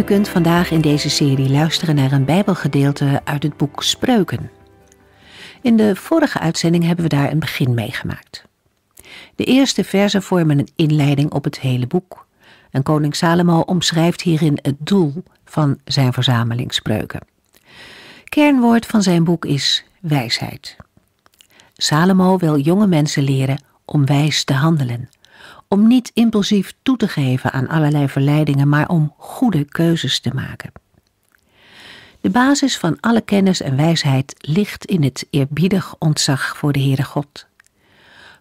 U kunt vandaag in deze serie luisteren naar een Bijbelgedeelte uit het boek Spreuken. In de vorige uitzending hebben we daar een begin meegemaakt. De eerste verzen vormen een inleiding op het hele boek. En koning Salomo omschrijft hierin het doel van zijn verzameling spreuken. Kernwoord van zijn boek is wijsheid. Salomo wil jonge mensen leren om wijs te handelen, om niet impulsief toe te geven aan allerlei verleidingen, maar om goede keuzes te maken. De basis van alle kennis en wijsheid ligt in het eerbiedig ontzag voor de Heere God.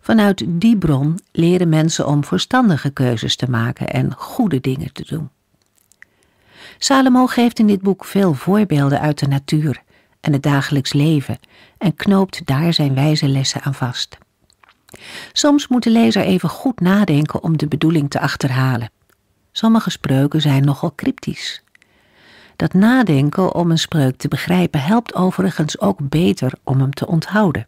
Vanuit die bron leren mensen om verstandige keuzes te maken en goede dingen te doen. Salomo geeft in dit boek veel voorbeelden uit de natuur en het dagelijks leven en knoopt daar zijn wijze lessen aan vast. Soms moet de lezer even goed nadenken om de bedoeling te achterhalen. Sommige spreuken zijn nogal cryptisch. Dat nadenken om een spreuk te begrijpen helpt overigens ook beter om hem te onthouden.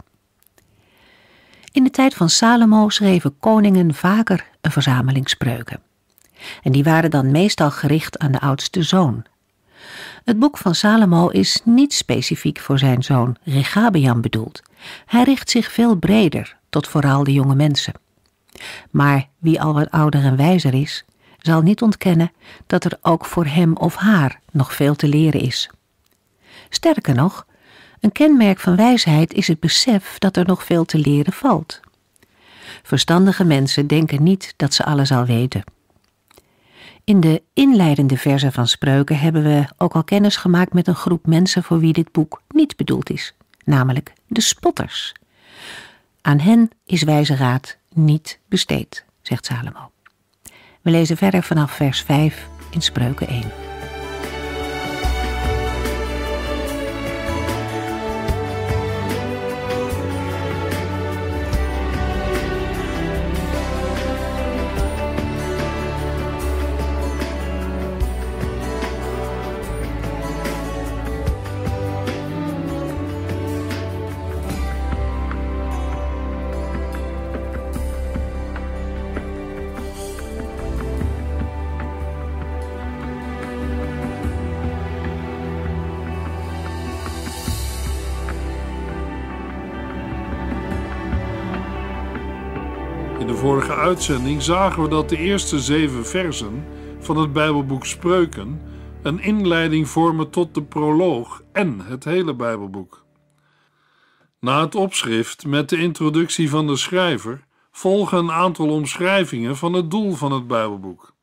In de tijd van Salomo schreven koningen vaker een verzameling spreuken. En die waren dan meestal gericht aan de oudste zoon. Het boek van Salomo is niet specifiek voor zijn zoon Regabian bedoeld. Hij richt zich veel breder tot vooral de jonge mensen. Maar wie al wat ouder en wijzer is, zal niet ontkennen dat er ook voor hem of haar nog veel te leren is. Sterker nog, een kenmerk van wijsheid is het besef dat er nog veel te leren valt. Verstandige mensen denken niet dat ze alles al weten. In de inleidende verzen van Spreuken hebben we ook al kennis gemaakt met een groep mensen voor wie dit boek niet bedoeld is, namelijk de spotters. Aan hen is wijze raad niet besteed, zegt Salomo. We lezen verder vanaf vers 5 in Spreuken 1. vorige uitzending zagen we dat de eerste zeven versen van het Bijbelboek Spreuken een inleiding vormen tot de proloog en het hele Bijbelboek. Na het opschrift met de introductie van de schrijver volgen een aantal omschrijvingen van het doel van het Bijbelboek,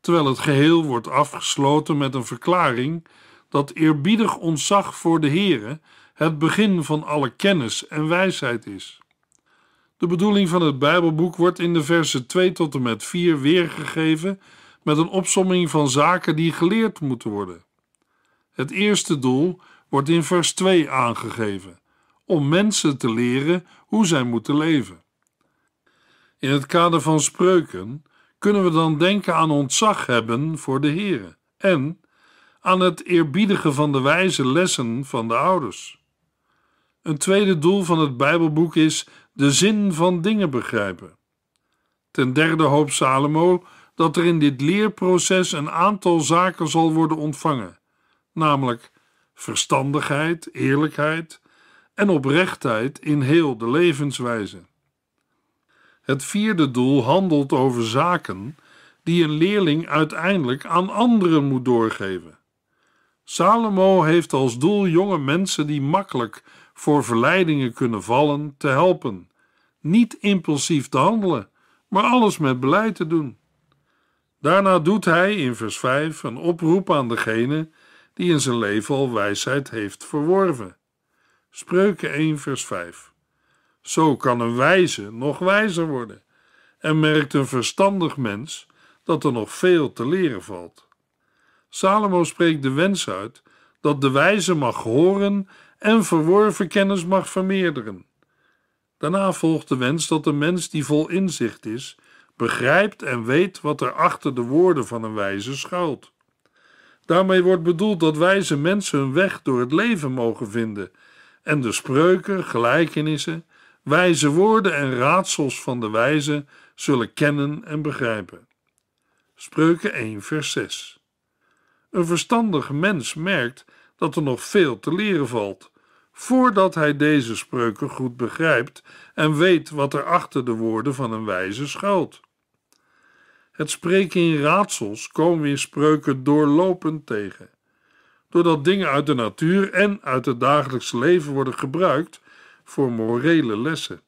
terwijl het geheel wordt afgesloten met een verklaring dat eerbiedig ontzag voor de Heere het begin van alle kennis en wijsheid is. De bedoeling van het Bijbelboek wordt in de versen 2 tot en met 4 weergegeven met een opsomming van zaken die geleerd moeten worden. Het eerste doel wordt in vers 2 aangegeven: om mensen te leren hoe zij moeten leven. In het kader van spreuken kunnen we dan denken aan ontzag hebben voor de Heren en aan het eerbiedigen van de wijze lessen van de ouders. Een tweede doel van het Bijbelboek is de zin van dingen begrijpen. Ten derde hoopt Salomo dat er in dit leerproces een aantal zaken zal worden ontvangen, namelijk verstandigheid, eerlijkheid en oprechtheid in heel de levenswijze. Het vierde doel handelt over zaken die een leerling uiteindelijk aan anderen moet doorgeven. Salomo heeft als doel jonge mensen die makkelijk voor verleidingen kunnen vallen, te helpen. Niet impulsief te handelen, maar alles met beleid te doen. Daarna doet hij in vers 5 een oproep aan degene die in zijn leven al wijsheid heeft verworven. Spreuken 1, vers 5. Zo kan een wijze nog wijzer worden en merkt een verstandig mens dat er nog veel te leren valt. Salomo spreekt de wens uit dat de wijze mag horen en verworven kennis mag vermeerderen. Daarna volgt de wens dat de mens die vol inzicht is, begrijpt en weet wat er achter de woorden van een wijze schuilt. Daarmee wordt bedoeld dat wijze mensen hun weg door het leven mogen vinden en de spreuken, gelijkenissen, wijze woorden en raadsels van de wijze zullen kennen en begrijpen. Spreuken 1, vers 6. Een verstandig mens merkt dat er nog veel te leren valt, voordat hij deze spreuken goed begrijpt en weet wat er achter de woorden van een wijze schuilt. Het spreken in raadsels komen in spreuken doorlopend tegen. Doordat dingen uit de natuur en uit het dagelijks leven worden gebruikt voor morele lessen.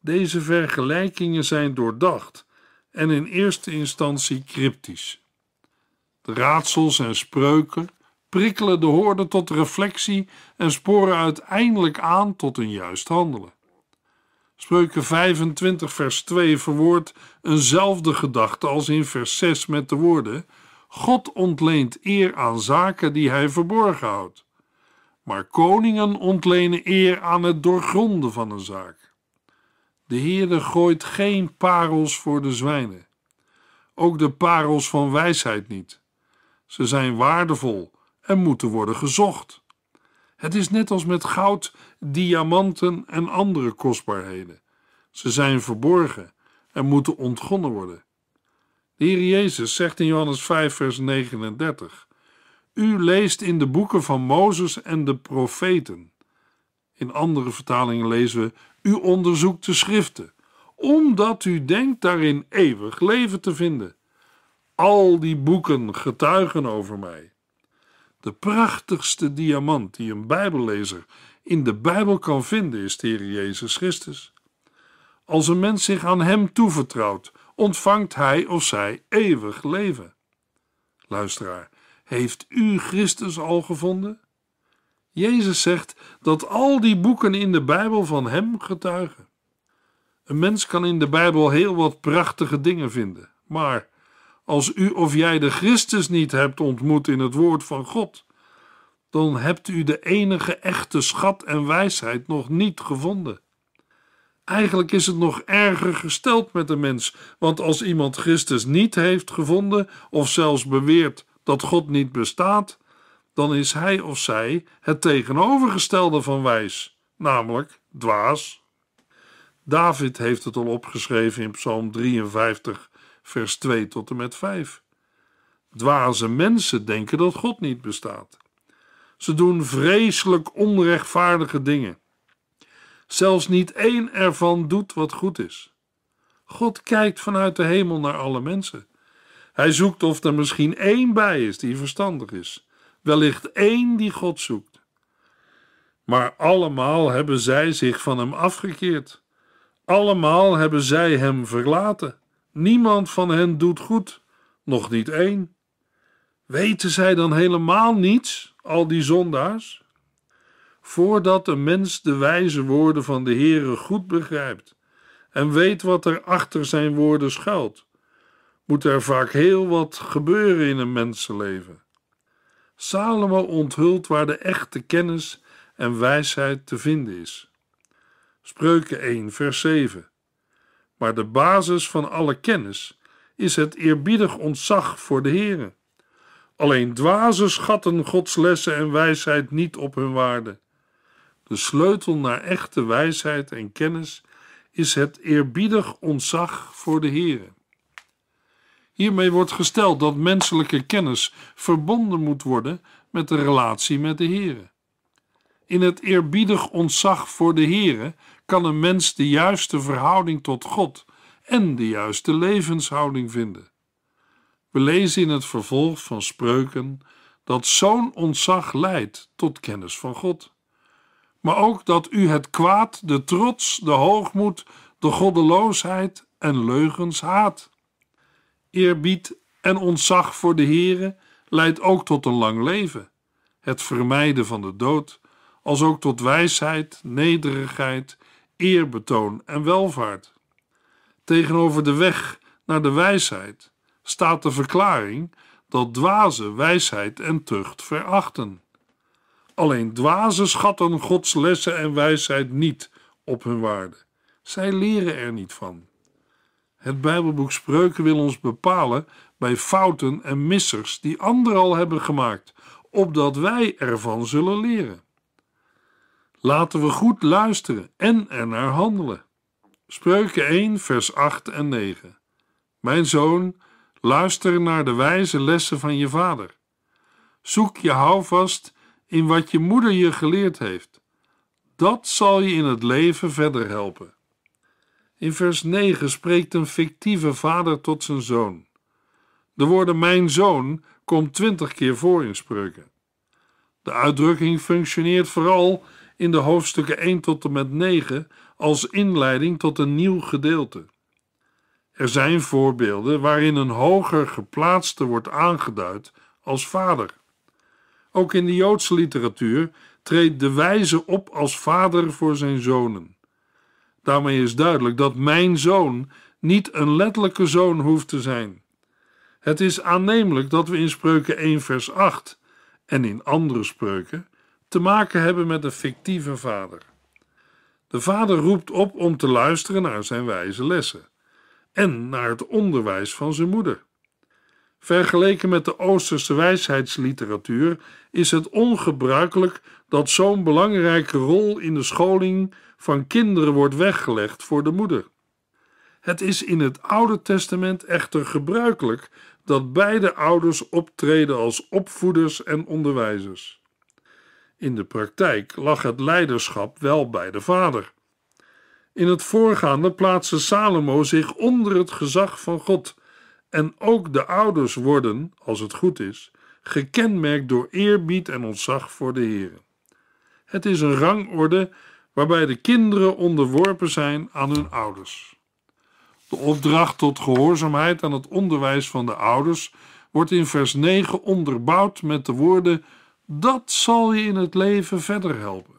Deze vergelijkingen zijn doordacht en in eerste instantie cryptisch. De raadsels en spreuken prikkelen de hoorde tot reflectie en sporen uiteindelijk aan tot een juist handelen. Spreuken 25, vers 2 verwoordt eenzelfde gedachte als in vers 6 met de woorden: God ontleent eer aan zaken die hij verborgen houdt, maar koningen ontlenen eer aan het doorgronden van een zaak. De Heer gooit geen parels voor de zwijnen, ook de parels van wijsheid niet. Ze zijn waardevol en moeten worden gezocht. Het is net als met goud, diamanten en andere kostbaarheden. Ze zijn verborgen en moeten ontgonnen worden. De Heer Jezus zegt in Johannes 5, vers 39: U leest in de boeken van Mozes en de profeten. In andere vertalingen lezen we: U onderzoekt de schriften, omdat u denkt daarin eeuwig leven te vinden. Al die boeken getuigen over mij. De prachtigste diamant die een Bijbellezer in de Bijbel kan vinden is de Heer Jezus Christus. Als een mens zich aan Hem toevertrouwt, ontvangt hij of zij eeuwig leven. Luisteraar, heeft u Christus al gevonden? Jezus zegt dat al die boeken in de Bijbel van Hem getuigen. Een mens kan in de Bijbel heel wat prachtige dingen vinden, maar als u of jij de Christus niet hebt ontmoet in het woord van God, dan hebt u de enige echte schat en wijsheid nog niet gevonden. Eigenlijk is het nog erger gesteld met de mens, want als iemand Christus niet heeft gevonden of zelfs beweert dat God niet bestaat, dan is hij of zij het tegenovergestelde van wijs, namelijk dwaas. David heeft het al opgeschreven in Psalm 53, vers 2 tot en met 5. Dwaze mensen denken dat God niet bestaat. Ze doen vreselijk onrechtvaardige dingen. Zelfs niet één ervan doet wat goed is. God kijkt vanuit de hemel naar alle mensen. Hij zoekt of er misschien één bij is die verstandig is. Wellicht één die God zoekt. Maar allemaal hebben zij zich van hem afgekeerd. Allemaal hebben zij hem verlaten. Niemand van hen doet goed, nog niet één. Weten zij dan helemaal niets, al die zondaars? Voordat een mens de wijze woorden van de Heere goed begrijpt en weet wat er achter zijn woorden schuilt, moet er vaak heel wat gebeuren in een mensenleven. Salomo onthult waar de echte kennis en wijsheid te vinden is. Spreuken 1, vers 7 maar de basis van alle kennis is het eerbiedig ontzag voor de Heere. Alleen dwazen schatten Gods lessen en wijsheid niet op hun waarde. De sleutel naar echte wijsheid en kennis is het eerbiedig ontzag voor de Heere. Hiermee wordt gesteld dat menselijke kennis verbonden moet worden met de relatie met de Heere. In het eerbiedig ontzag voor de Heere kan een mens de juiste verhouding tot God en de juiste levenshouding vinden. We lezen in het vervolg van spreuken dat zo'n ontzag leidt tot kennis van God. Maar ook dat u het kwaad, de trots, de hoogmoed, de goddeloosheid en leugens haat. Eerbied en ontzag voor de Heere leidt ook tot een lang leven, het vermijden van de dood, als ook tot wijsheid, nederigheid eerbetoon en welvaart. Tegenover de weg naar de wijsheid staat de verklaring dat dwazen wijsheid en tucht verachten. Alleen dwazen schatten Gods lessen en wijsheid niet op hun waarde. Zij leren er niet van. Het Bijbelboek Spreuken wil ons bepalen bij fouten en missers die anderen al hebben gemaakt, opdat wij ervan zullen leren. Laten we goed luisteren en er naar handelen. Spreuken 1, vers 8 en 9. Mijn zoon, luister naar de wijze lessen van je vader. Zoek je houvast in wat je moeder je geleerd heeft. Dat zal je in het leven verder helpen. In vers 9 spreekt een fictieve vader tot zijn zoon. De woorden mijn zoon komt twintig keer voor in spreuken. De uitdrukking functioneert vooral in de hoofdstukken 1 tot en met 9 als inleiding tot een nieuw gedeelte. Er zijn voorbeelden waarin een hoger geplaatste wordt aangeduid als vader. Ook in de Joodse literatuur treedt de wijze op als vader voor zijn zonen. Daarmee is duidelijk dat mijn zoon niet een letterlijke zoon hoeft te zijn. Het is aannemelijk dat we in Spreuken 1 vers 8 en in andere spreuken te maken hebben met een fictieve vader. De vader roept op om te luisteren naar zijn wijze lessen en naar het onderwijs van zijn moeder. Vergeleken met de Oosterse wijsheidsliteratuur is het ongebruikelijk dat zo'n belangrijke rol in de scholing van kinderen wordt weggelegd voor de moeder. Het is in het Oude Testament echter gebruikelijk dat beide ouders optreden als opvoeders en onderwijzers. In de praktijk lag het leiderschap wel bij de vader. In het voorgaande plaatste Salomo zich onder het gezag van God. En ook de ouders worden, als het goed is, gekenmerkt door eerbied en ontzag voor de Heer. Het is een rangorde waarbij de kinderen onderworpen zijn aan hun ouders. De opdracht tot gehoorzaamheid aan het onderwijs van de ouders wordt in vers 9 onderbouwd met de woorden dat zal je in het leven verder helpen.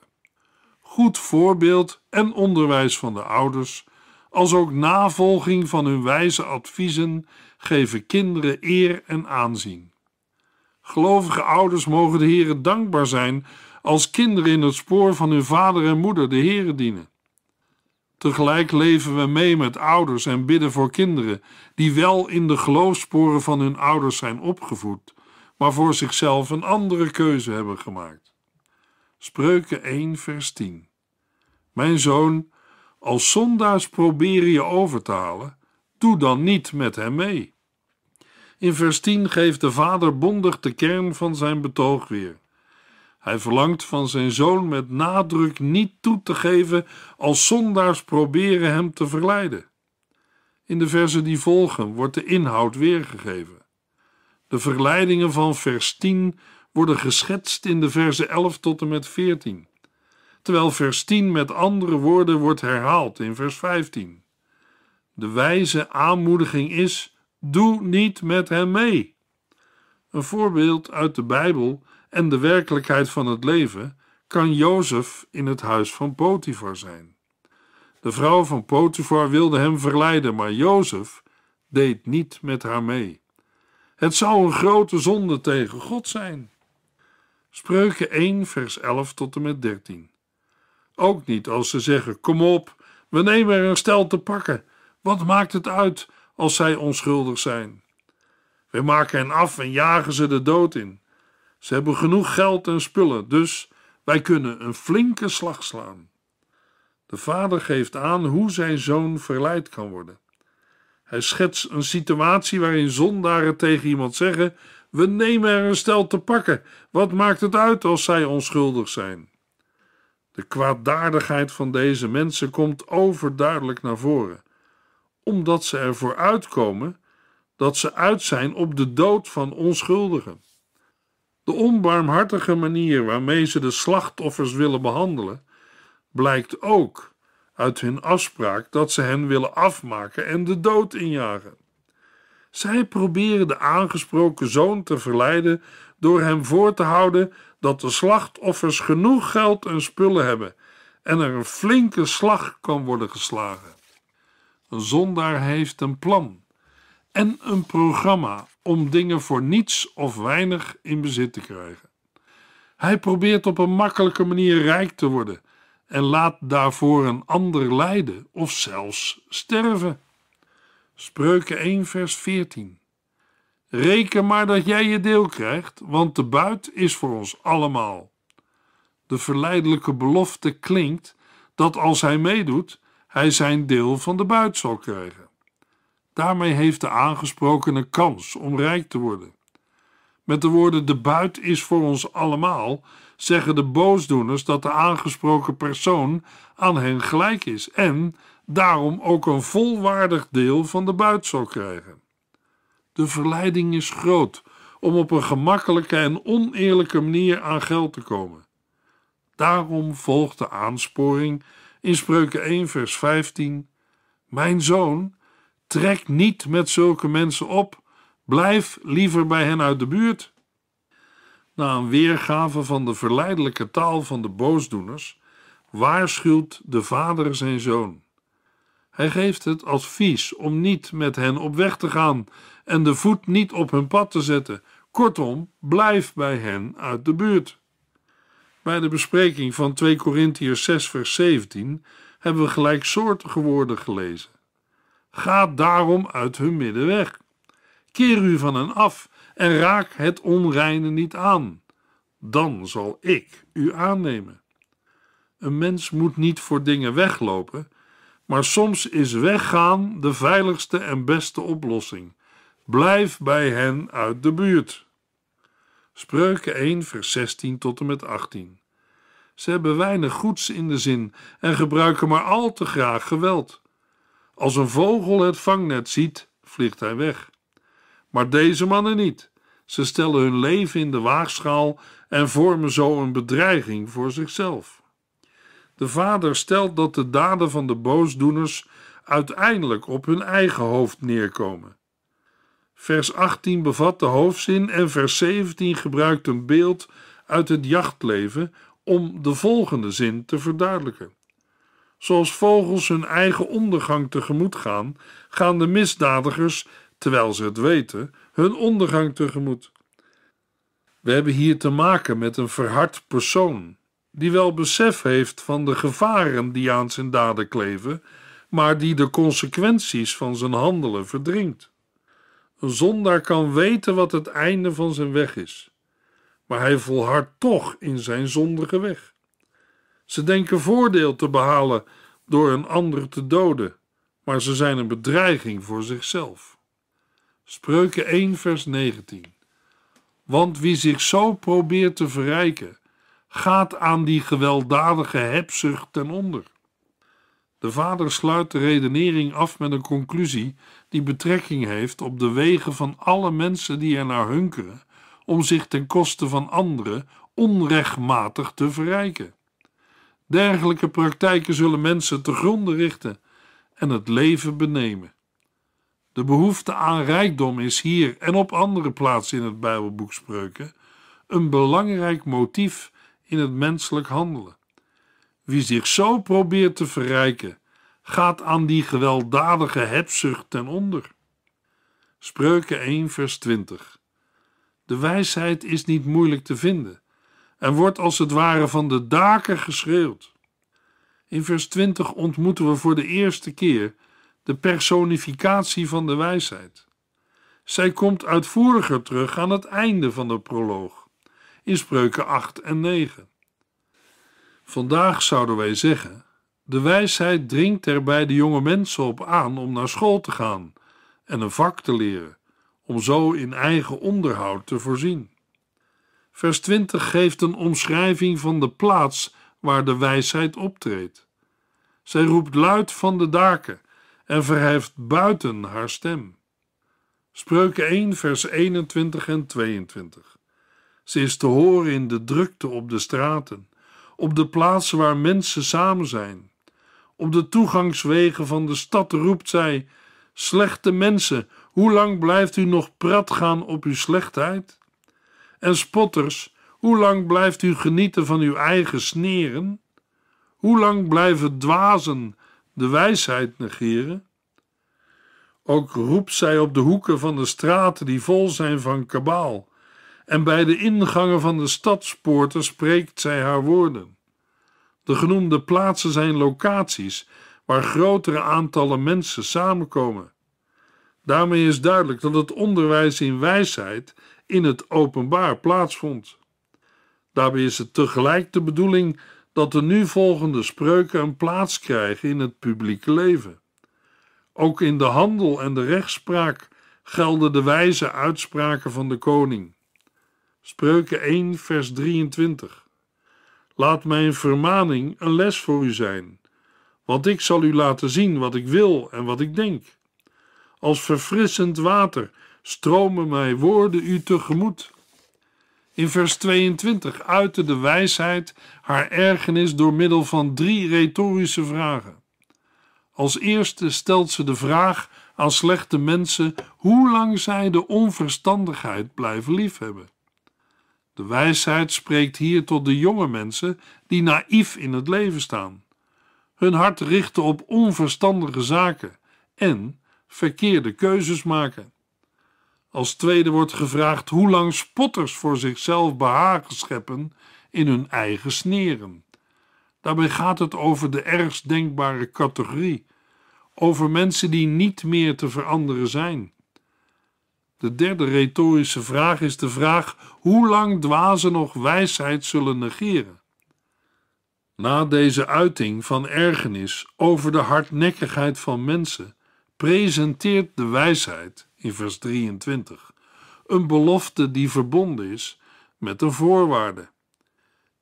Goed voorbeeld en onderwijs van de ouders, als ook navolging van hun wijze adviezen, geven kinderen eer en aanzien. Gelovige ouders mogen de Heeren dankbaar zijn als kinderen in het spoor van hun vader en moeder de Heeren dienen. Tegelijk leven we mee met ouders en bidden voor kinderen die wel in de geloofsporen van hun ouders zijn opgevoed maar voor zichzelf een andere keuze hebben gemaakt. Spreuken 1, vers 10. Mijn zoon, als zondaars proberen je over te halen, doe dan niet met hem mee. In vers 10 geeft de vader bondig de kern van zijn betoog weer. Hij verlangt van zijn zoon met nadruk niet toe te geven als zondaars proberen hem te verleiden. In de versen die volgen wordt de inhoud weergegeven. De verleidingen van vers 10 worden geschetst in de versen 11 tot en met 14, terwijl vers 10 met andere woorden wordt herhaald in vers 15. De wijze aanmoediging is: doe niet met hem mee. Een voorbeeld uit de Bijbel en de werkelijkheid van het leven kan Jozef in het huis van Potifar zijn. De vrouw van Potifar wilde hem verleiden, maar Jozef deed niet met haar mee. Het zou een grote zonde tegen God zijn. Spreuken 1, vers 11 tot en met 13. Ook niet als ze zeggen: Kom op, we nemen er een stel te pakken. Wat maakt het uit als zij onschuldig zijn? We maken hen af en jagen ze de dood in. Ze hebben genoeg geld en spullen, dus wij kunnen een flinke slag slaan. De vader geeft aan hoe zijn zoon verleid kan worden. Hij schetst een situatie waarin zondaren tegen iemand zeggen: We nemen er een stel te pakken. Wat maakt het uit als zij onschuldig zijn? De kwaadaardigheid van deze mensen komt overduidelijk naar voren, omdat ze ervoor uitkomen dat ze uit zijn op de dood van onschuldigen. De onbarmhartige manier waarmee ze de slachtoffers willen behandelen, blijkt ook uit hun afspraak dat ze hen willen afmaken en de dood injagen. Zij proberen de aangesproken zoon te verleiden door hem voor te houden dat de slachtoffers genoeg geld en spullen hebben en er een flinke slag kan worden geslagen. Een zondaar heeft een plan en een programma om dingen voor niets of weinig in bezit te krijgen. Hij probeert op een makkelijke manier rijk te worden en laat daarvoor een ander lijden of zelfs sterven. Spreuken 1, vers 14. Reken maar dat jij je deel krijgt, want de buit is voor ons allemaal. De verleidelijke belofte klinkt dat als hij meedoet, hij zijn deel van de buit zal krijgen. Daarmee heeft de aangesprokene kans om rijk te worden. Met de woorden: de buit is voor ons allemaal, zeggen de boosdoeners dat de aangesproken persoon aan hen gelijk is en daarom ook een volwaardig deel van de buit zal krijgen. De verleiding is groot om op een gemakkelijke en oneerlijke manier aan geld te komen. Daarom volgt de aansporing in Spreuken 1, vers 15: Mijn zoon, trek niet met zulke mensen op, blijf liever bij hen uit de buurt na een weergave van de verleidelijke taal van de boosdoeners, waarschuwt de vader zijn zoon. Hij geeft het advies om niet met hen op weg te gaan en de voet niet op hun pad te zetten. Kortom, blijf bij hen uit de buurt. Bij de bespreking van 2 Korintiërs 6 vers 17 hebben we gelijksoortige woorden gelezen. Ga daarom uit hun midden weg. Keer u van hen af en raak het onreine niet aan. Dan zal ik u aannemen. Een mens moet niet voor dingen weglopen, maar soms is weggaan de veiligste en beste oplossing. Blijf bij hen uit de buurt. Spreuken 1, vers 16 tot en met 18. Ze hebben weinig goeds in de zin en gebruiken maar al te graag geweld. Als een vogel het vangnet ziet, vliegt hij weg maar deze mannen niet. Ze stellen hun leven in de waagschaal en vormen zo een bedreiging voor zichzelf. De vader stelt dat de daden van de boosdoeners uiteindelijk op hun eigen hoofd neerkomen. Vers 18 bevat de hoofdzin en vers 17 gebruikt een beeld uit het jachtleven om de volgende zin te verduidelijken. Zoals vogels hun eigen ondergang tegemoet gaan, gaan de misdadigers terwijl ze het weten, hun ondergang tegemoet. We hebben hier te maken met een verhard persoon, die wel besef heeft van de gevaren die aan zijn daden kleven, maar die de consequenties van zijn handelen verdringt. Een zondaar kan weten wat het einde van zijn weg is, maar hij volhardt toch in zijn zondige weg. Ze denken voordeel te behalen door een ander te doden, maar ze zijn een bedreiging voor zichzelf. Spreuken 1, vers 19. Want wie zich zo probeert te verrijken, gaat aan die gewelddadige hebzucht ten onder. De vader sluit de redenering af met een conclusie die betrekking heeft op de wegen van alle mensen die er naar hunkeren om zich ten koste van anderen onrechtmatig te verrijken. Dergelijke praktijken zullen mensen te gronde richten en het leven benemen. De behoefte aan rijkdom is hier en op andere plaatsen in het Bijbelboek Spreuken een belangrijk motief in het menselijk handelen. Wie zich zo probeert te verrijken, gaat aan die gewelddadige hebzucht ten onder. Spreuken 1, vers 20. De wijsheid is niet moeilijk te vinden en wordt als het ware van de daken geschreeuwd. In vers 20 ontmoeten we voor de eerste keer de personificatie van de wijsheid. Zij komt uitvoeriger terug aan het einde van de proloog, in spreuken 8 en 9. Vandaag zouden wij zeggen: de wijsheid dringt er bij de jonge mensen op aan om naar school te gaan en een vak te leren, om zo in eigen onderhoud te voorzien. Vers 20 geeft een omschrijving van de plaats waar de wijsheid optreedt. Zij roept luid van de daken en verheft buiten haar stem. Spreuken 1, vers 21 en 22. Ze is te horen in de drukte op de straten, op de plaatsen waar mensen samen zijn. Op de toegangswegen van de stad roept zij: Slechte mensen, hoe lang blijft u nog prat gaan op uw slechtheid? En spotters, hoe lang blijft u genieten van uw eigen sneren? Hoe lang blijven dwazen de wijsheid negeren? Ook roept zij op de hoeken van de straten die vol zijn van kabaal, en bij de ingangen van de stadspoorten spreekt zij haar woorden. De genoemde plaatsen zijn locaties waar grotere aantallen mensen samenkomen. Daarmee is duidelijk dat het onderwijs in wijsheid in het openbaar plaatsvond. Daarbij is het tegelijk de bedoeling dat de nu volgende spreuken een plaats krijgen in het publieke leven. Ook in de handel en de rechtspraak gelden de wijze uitspraken van de koning. Spreuken 1, vers 23. Laat mijn vermaning een les voor u zijn, want ik zal u laten zien wat ik wil en wat ik denk. Als verfrissend water stromen mij woorden u tegemoet. In vers 22 uitte de wijsheid haar ergernis door middel van drie retorische vragen. Als eerste stelt ze de vraag aan slechte mensen hoe lang zij de onverstandigheid blijven liefhebben. De wijsheid spreekt hier tot de jonge mensen die naïef in het leven staan, hun hart richten op onverstandige zaken en verkeerde keuzes maken. Als tweede wordt gevraagd hoe lang spotters voor zichzelf behagen scheppen in hun eigen sneren. Daarbij gaat het over de ergst denkbare categorie, over mensen die niet meer te veranderen zijn. De derde retorische vraag is de vraag hoe lang dwazen nog wijsheid zullen negeren. Na deze uiting van ergernis over de hardnekkigheid van mensen, presenteert de wijsheid in vers 23. Een belofte die verbonden is met een voorwaarde.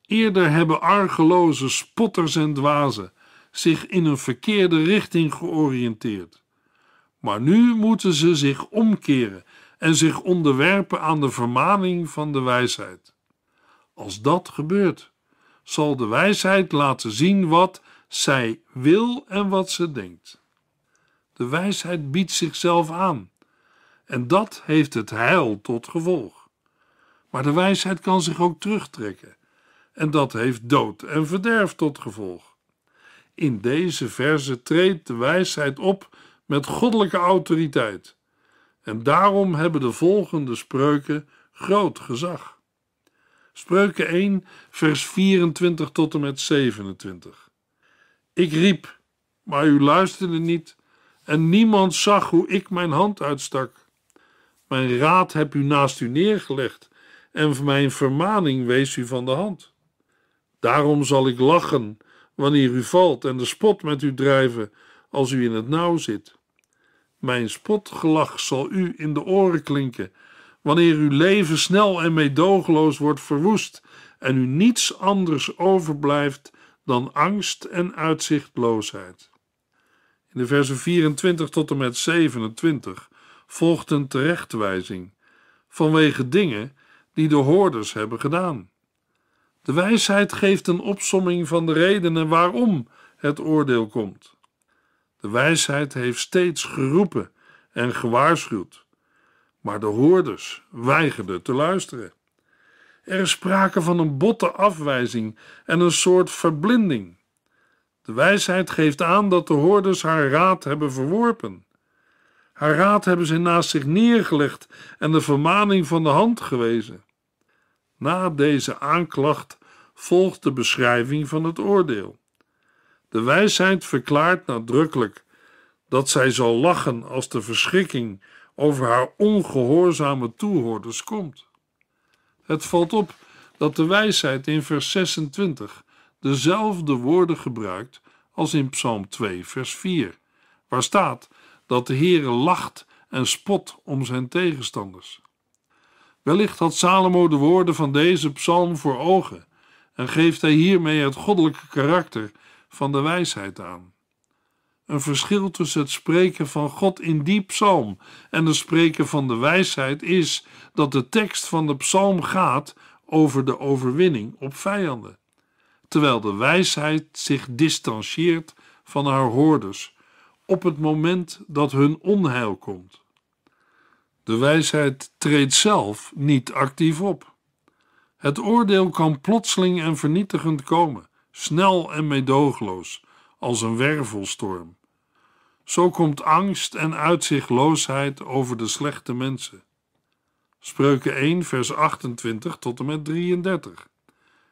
Eerder hebben argeloze spotters en dwazen zich in een verkeerde richting georiënteerd. Maar nu moeten ze zich omkeren en zich onderwerpen aan de vermaning van de wijsheid. Als dat gebeurt, zal de wijsheid laten zien wat zij wil en wat ze denkt. De wijsheid biedt zichzelf aan en dat heeft het heil tot gevolg. Maar de wijsheid kan zich ook terugtrekken. En dat heeft dood en verderf tot gevolg. In deze verse treedt de wijsheid op met goddelijke autoriteit. En daarom hebben de volgende spreuken groot gezag. Spreuken 1, vers 24 tot en met 27. Ik riep, maar u luisterde niet, en niemand zag hoe ik mijn hand uitstak. Mijn raad heb u naast u neergelegd en mijn vermaning wees u van de hand. Daarom zal ik lachen wanneer u valt en de spot met u drijven als u in het nauw zit. Mijn spotgelach zal u in de oren klinken wanneer uw leven snel en meedogenloos wordt verwoest en u niets anders overblijft dan angst en uitzichtloosheid. In de versen 24 tot en met 27 volgt een terechtwijzing vanwege dingen die de hoorders hebben gedaan. De wijsheid geeft een opsomming van de redenen waarom het oordeel komt. De wijsheid heeft steeds geroepen en gewaarschuwd, maar de hoorders weigerden te luisteren. Er is sprake van een botte afwijzing en een soort verblinding. De wijsheid geeft aan dat de hoorders haar raad hebben verworpen. Haar raad hebben ze naast zich neergelegd en de vermaning van de hand gewezen. Na deze aanklacht volgt de beschrijving van het oordeel. De wijsheid verklaart nadrukkelijk dat zij zal lachen als de verschrikking over haar ongehoorzame toehoorders komt. Het valt op dat de wijsheid in vers 26 dezelfde woorden gebruikt als in Psalm 2, vers 4, waar staat dat de Heere lacht en spot om zijn tegenstanders. Wellicht had Salomo de woorden van deze psalm voor ogen en geeft hij hiermee het goddelijke karakter van de wijsheid aan. Een verschil tussen het spreken van God in die psalm en het spreken van de wijsheid is dat de tekst van de psalm gaat over de overwinning op vijanden, terwijl de wijsheid zich distantieert van haar hoorders op het moment dat hun onheil komt. De wijsheid treedt zelf niet actief op. Het oordeel kan plotseling en vernietigend komen, snel en medoogloos, als een wervelstorm. Zo komt angst en uitzichtloosheid over de slechte mensen. Spreuken 1, vers 28 tot en met 33.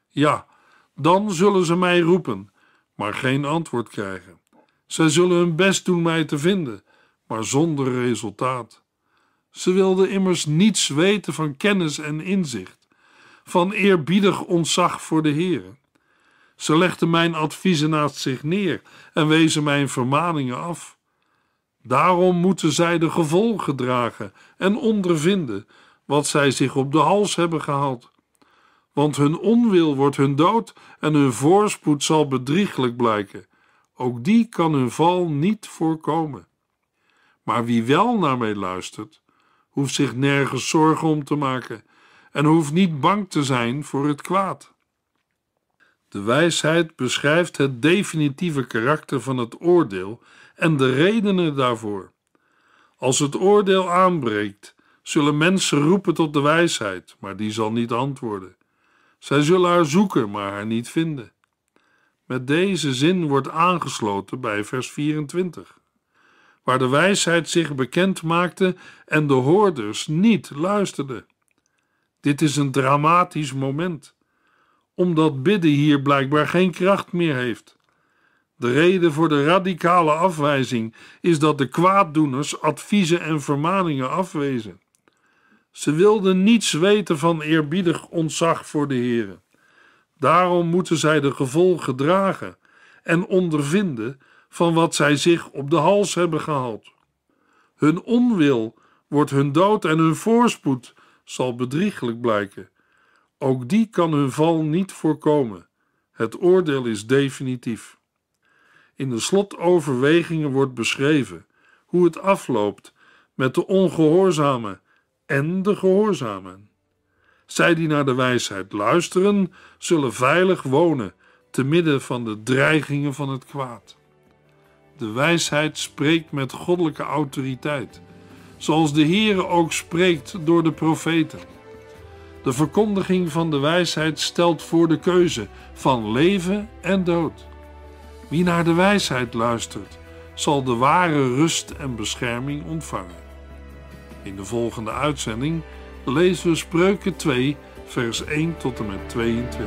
Ja, dan zullen ze mij roepen, maar geen antwoord krijgen. Zij zullen hun best doen mij te vinden, maar zonder resultaat. Ze wilden immers niets weten van kennis en inzicht, van eerbiedig ontzag voor de Heere. Ze legden mijn adviezen naast zich neer en wezen mijn vermaningen af. Daarom moeten zij de gevolgen dragen en ondervinden wat zij zich op de hals hebben gehaald. Want hun onwil wordt hun dood en hun voorspoed zal bedrieglijk blijken. Ook die kan hun val niet voorkomen. Maar wie wel naar mij luistert, hoeft zich nergens zorgen om te maken en hoeft niet bang te zijn voor het kwaad. De wijsheid beschrijft het definitieve karakter van het oordeel en de redenen daarvoor. Als het oordeel aanbreekt, zullen mensen roepen tot de wijsheid, maar die zal niet antwoorden. Zij zullen haar zoeken, maar haar niet vinden met deze zin wordt aangesloten bij vers 24, waar de wijsheid zich bekend maakte en de hoorders niet luisterden. Dit is een dramatisch moment, omdat bidden hier blijkbaar geen kracht meer heeft. De reden voor de radicale afwijzing is dat de kwaaddoeners adviezen en vermaningen afwezen. Ze wilden niets weten van eerbiedig ontzag voor de Heeren. Daarom moeten zij de gevolgen dragen en ondervinden van wat zij zich op de hals hebben gehaald. Hun onwil wordt hun dood en hun voorspoed zal bedrieglijk blijken. Ook die kan hun val niet voorkomen. Het oordeel is definitief. In de slotoverwegingen wordt beschreven hoe het afloopt met de ongehoorzamen en de gehoorzamen. Zij die naar de wijsheid luisteren, zullen veilig wonen te midden van de dreigingen van het kwaad. De wijsheid spreekt met goddelijke autoriteit, zoals de Heere ook spreekt door de profeten. De verkondiging van de wijsheid stelt voor de keuze van leven en dood. Wie naar de wijsheid luistert, zal de ware rust en bescherming ontvangen. In de volgende uitzending lezen we Spreuken 2, vers 1 tot en met 22.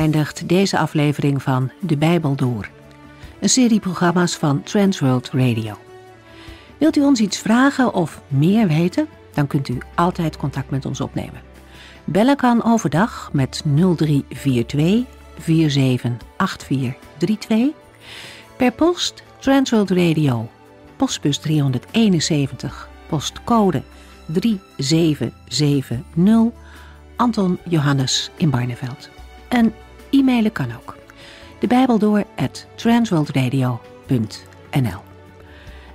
eindigt deze aflevering van De Bijbel Door. Een serie programma's van Transworld Radio. Wilt u ons iets vragen of meer weten? Dan kunt u altijd contact met ons opnemen. Bellen kan overdag met 0342 478432. Per post Transworld Radio, postbus 371, postcode 3770, Anton Johannes in Barneveld. En E-mailen kan ook. De Bijbel door at transworldradio.nl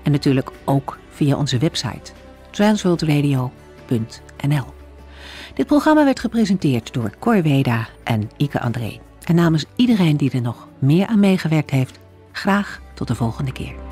En natuurlijk ook via onze website transworldradio.nl Dit programma werd gepresenteerd door Cor Weda en Ike André. En namens iedereen die er nog meer aan meegewerkt heeft, graag tot de volgende keer.